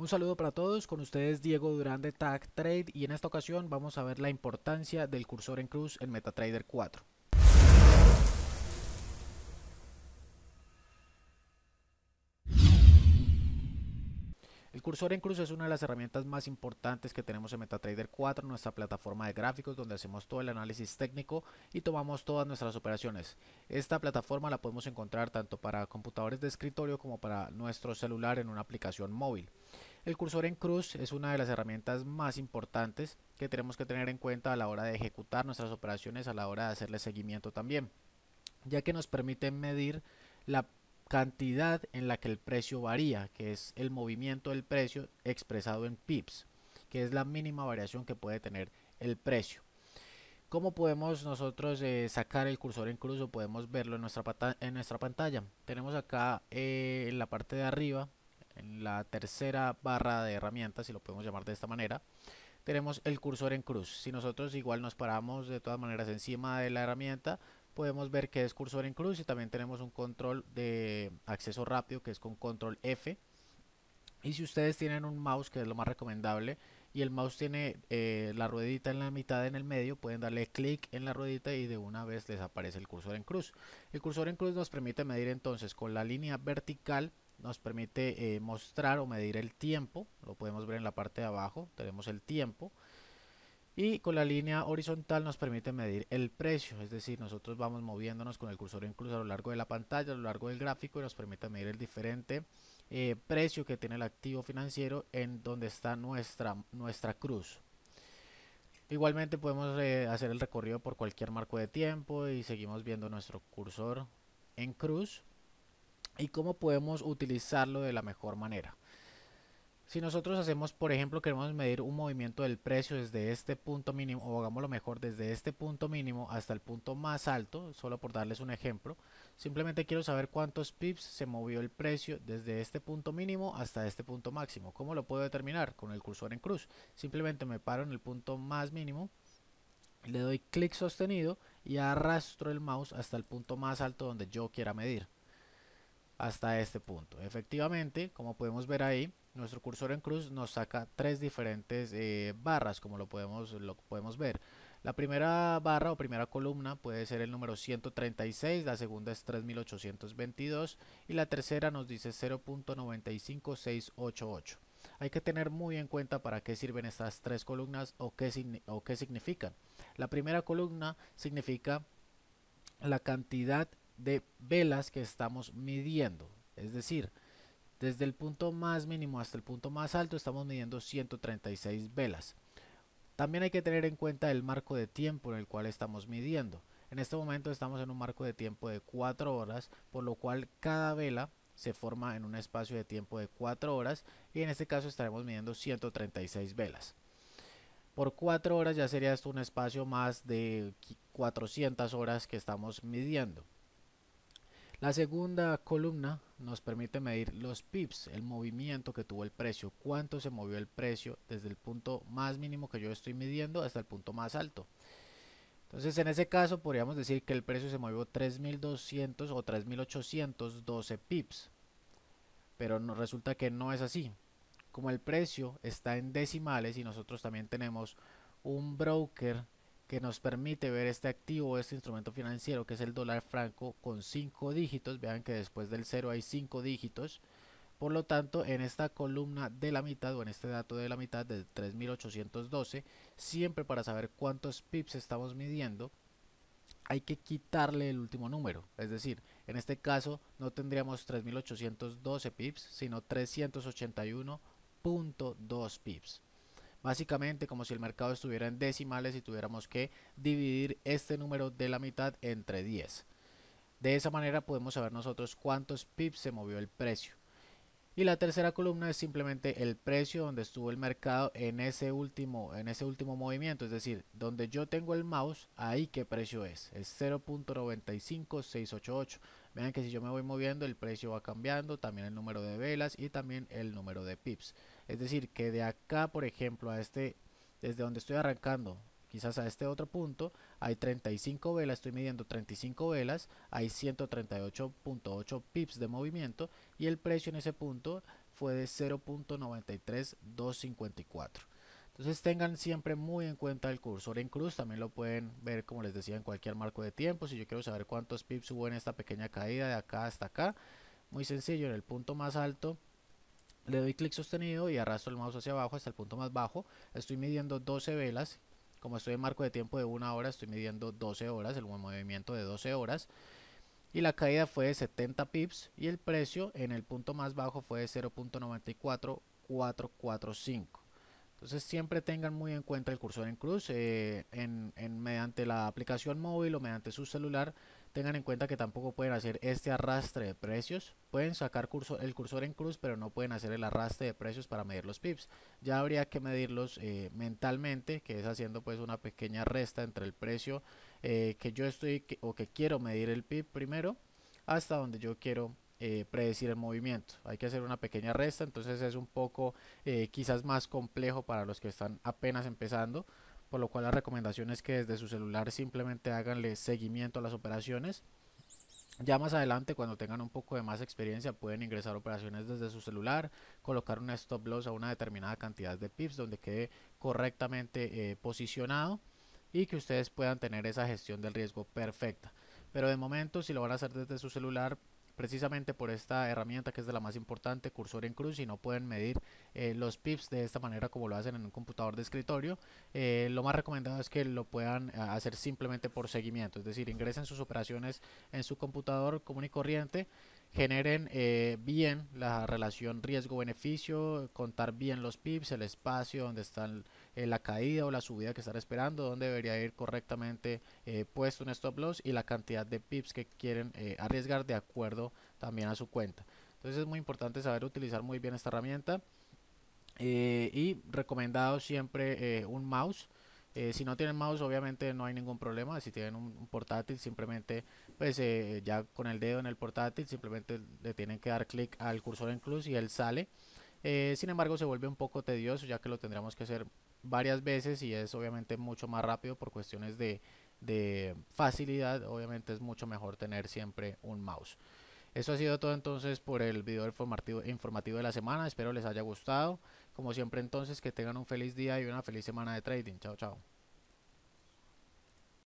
Un saludo para todos, con ustedes Diego Durán de Tag Trade y en esta ocasión vamos a ver la importancia del cursor en cruz en MetaTrader 4. El cursor en cruz es una de las herramientas más importantes que tenemos en MetaTrader 4, nuestra plataforma de gráficos donde hacemos todo el análisis técnico y tomamos todas nuestras operaciones. Esta plataforma la podemos encontrar tanto para computadores de escritorio como para nuestro celular en una aplicación móvil. El cursor en cruz es una de las herramientas más importantes que tenemos que tener en cuenta a la hora de ejecutar nuestras operaciones, a la hora de hacerle seguimiento también, ya que nos permite medir la cantidad en la que el precio varía, que es el movimiento del precio expresado en pips, que es la mínima variación que puede tener el precio. ¿Cómo podemos nosotros eh, sacar el cursor en cruz o podemos verlo en nuestra, en nuestra pantalla? Tenemos acá eh, en la parte de arriba en la tercera barra de herramientas, si lo podemos llamar de esta manera, tenemos el cursor en cruz. Si nosotros igual nos paramos de todas maneras encima de la herramienta, podemos ver que es cursor en cruz y también tenemos un control de acceso rápido que es con control F. Y si ustedes tienen un mouse, que es lo más recomendable, y el mouse tiene eh, la ruedita en la mitad en el medio, pueden darle clic en la ruedita y de una vez les aparece el cursor en cruz. El cursor en cruz nos permite medir entonces con la línea vertical nos permite eh, mostrar o medir el tiempo, lo podemos ver en la parte de abajo, tenemos el tiempo y con la línea horizontal nos permite medir el precio, es decir, nosotros vamos moviéndonos con el cursor incluso a lo largo de la pantalla, a lo largo del gráfico y nos permite medir el diferente eh, precio que tiene el activo financiero en donde está nuestra, nuestra cruz. Igualmente podemos eh, hacer el recorrido por cualquier marco de tiempo y seguimos viendo nuestro cursor en cruz y cómo podemos utilizarlo de la mejor manera. Si nosotros hacemos, por ejemplo, queremos medir un movimiento del precio desde este punto mínimo, o hagámoslo mejor, desde este punto mínimo hasta el punto más alto, solo por darles un ejemplo, simplemente quiero saber cuántos pips se movió el precio desde este punto mínimo hasta este punto máximo. ¿Cómo lo puedo determinar? Con el cursor en cruz. Simplemente me paro en el punto más mínimo, le doy clic sostenido y arrastro el mouse hasta el punto más alto donde yo quiera medir hasta este punto. Efectivamente, como podemos ver ahí, nuestro cursor en cruz nos saca tres diferentes eh, barras, como lo podemos, lo podemos ver. La primera barra o primera columna puede ser el número 136, la segunda es 3822 y la tercera nos dice 0.95688. Hay que tener muy en cuenta para qué sirven estas tres columnas o qué, o qué significan. La primera columna significa la cantidad de velas que estamos midiendo. Es decir, desde el punto más mínimo hasta el punto más alto estamos midiendo 136 velas. También hay que tener en cuenta el marco de tiempo en el cual estamos midiendo. En este momento estamos en un marco de tiempo de 4 horas, por lo cual cada vela se forma en un espacio de tiempo de 4 horas y en este caso estaremos midiendo 136 velas. Por 4 horas ya sería esto un espacio más de 400 horas que estamos midiendo. La segunda columna nos permite medir los pips, el movimiento que tuvo el precio, cuánto se movió el precio desde el punto más mínimo que yo estoy midiendo hasta el punto más alto. Entonces en ese caso podríamos decir que el precio se movió 3.200 o 3.812 pips, pero resulta que no es así. Como el precio está en decimales y nosotros también tenemos un broker que nos permite ver este activo, o este instrumento financiero que es el dólar franco con 5 dígitos. Vean que después del 0 hay 5 dígitos. Por lo tanto, en esta columna de la mitad o en este dato de la mitad de 3812, siempre para saber cuántos pips estamos midiendo, hay que quitarle el último número. Es decir, en este caso no tendríamos 3812 pips, sino 381.2 pips. Básicamente como si el mercado estuviera en decimales y tuviéramos que dividir este número de la mitad entre 10. De esa manera podemos saber nosotros cuántos pips se movió el precio. Y la tercera columna es simplemente el precio donde estuvo el mercado en ese último, en ese último movimiento. Es decir, donde yo tengo el mouse, ahí qué precio es. Es 0.95688. Vean que si yo me voy moviendo, el precio va cambiando, también el número de velas y también el número de pips. Es decir, que de acá, por ejemplo, a este, desde donde estoy arrancando, quizás a este otro punto, hay 35 velas, estoy midiendo 35 velas, hay 138.8 pips de movimiento y el precio en ese punto fue de 0.93254. Entonces tengan siempre muy en cuenta el cursor en cruz, también lo pueden ver como les decía en cualquier marco de tiempo, si yo quiero saber cuántos pips hubo en esta pequeña caída de acá hasta acá, muy sencillo, en el punto más alto le doy clic sostenido y arrastro el mouse hacia abajo hasta el punto más bajo. Estoy midiendo 12 velas. Como estoy en marco de tiempo de una hora, estoy midiendo 12 horas, el movimiento de 12 horas. Y la caída fue de 70 pips y el precio en el punto más bajo fue de 0.94445. Entonces siempre tengan muy en cuenta el cursor en cruz eh, en, en, mediante la aplicación móvil o mediante su celular Tengan en cuenta que tampoco pueden hacer este arrastre de precios. Pueden sacar el cursor en cruz, pero no pueden hacer el arrastre de precios para medir los pips. Ya habría que medirlos eh, mentalmente, que es haciendo pues una pequeña resta entre el precio eh, que yo estoy o que quiero medir el pip primero hasta donde yo quiero eh, predecir el movimiento. Hay que hacer una pequeña resta, entonces es un poco quizás más complejo para los que están apenas empezando por lo cual la recomendación es que desde su celular simplemente háganle seguimiento a las operaciones. Ya más adelante, cuando tengan un poco de más experiencia, pueden ingresar operaciones desde su celular, colocar un stop loss a una determinada cantidad de pips donde quede correctamente eh, posicionado y que ustedes puedan tener esa gestión del riesgo perfecta. Pero de momento, si lo van a hacer desde su celular, precisamente por esta herramienta que es de la más importante, cursor en cruz, y no pueden medir eh, los pips de esta manera como lo hacen en un computador de escritorio. Eh, lo más recomendado es que lo puedan eh, hacer simplemente por seguimiento, es decir, ingresen sus operaciones en su computador común y corriente generen eh, bien la relación riesgo-beneficio, contar bien los pips, el espacio donde está eh, la caída o la subida que están esperando, donde debería ir correctamente eh, puesto un stop loss y la cantidad de pips que quieren arriesgar de acuerdo también a su cuenta. Entonces es muy importante saber utilizar muy bien esta herramienta y recomendado siempre un mouse eh, si no tienen mouse, obviamente no hay ningún problema. Si tienen un, portátil, simplemente, pues eh, ya con el dedo en el portátil, simplemente le tienen que dar clic al cursor en cruz y él sale. Eh, sin embargo, se vuelve un poco tedioso, ya que lo tendríamos que hacer varias veces y es obviamente mucho más rápido por cuestiones de, de facilidad. Obviamente es mucho mejor tener siempre un mouse. Eso ha sido todo entonces por el video informativo de la semana. Espero les haya gustado. Como siempre entonces, que tengan un feliz día y una feliz semana de trading. Chao, chao.